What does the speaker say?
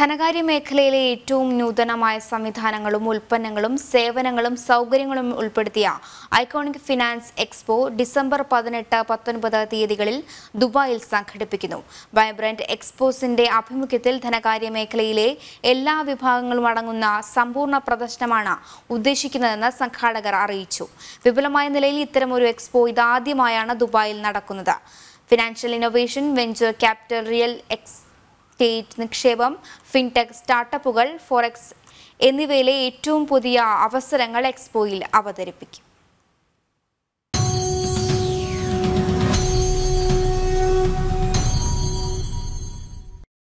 ധനകാര്യ മേഖലയിലെ ഏറ്റവും നൂതനമായ സംവിധാനങ്ങളും ഉൽപ്പന്നങ്ങളും സേവനങ്ങളും സൗകര്യങ്ങളും ഉൾപ്പെടുത്തിയ ഐക്കോണിക് ഫിനാൻസ് എക്സ്പോ ഡിസംബർ പതിനെട്ട് പത്തൊൻപത് തീയതികളിൽ ദുബായിൽ സംഘടിപ്പിക്കുന്നു വൈബ്രന്റ് എക്സ്പോസിന്റെ ആഭിമുഖ്യത്തിൽ ധനകാര്യ മേഖലയിലെ എല്ലാ വിഭാഗങ്ങളും അടങ്ങുന്ന സമ്പൂർണ്ണ പ്രദർശനമാണ് ഉദ്ദേശിക്കുന്നതെന്ന് സംഘാടകർ അറിയിച്ചു വിപുലമായ നിലയിൽ ഇത്തരമൊരു എക്സ്പോ ഇതാദ്യമായാണ് ദുബായിൽ നടക്കുന്നത് financial innovation venture capital real estate നിക്ഷേപം ഫിൻടെക് സ്റ്റാർട്ടപ്പുകൾ ഫോറക്സ് എന്നിവയിലെ ഏറ്റവും പുതിയ അവസരങ്ങൾ എക്സ്പോയിൽ അവതരിപ്പിക്കും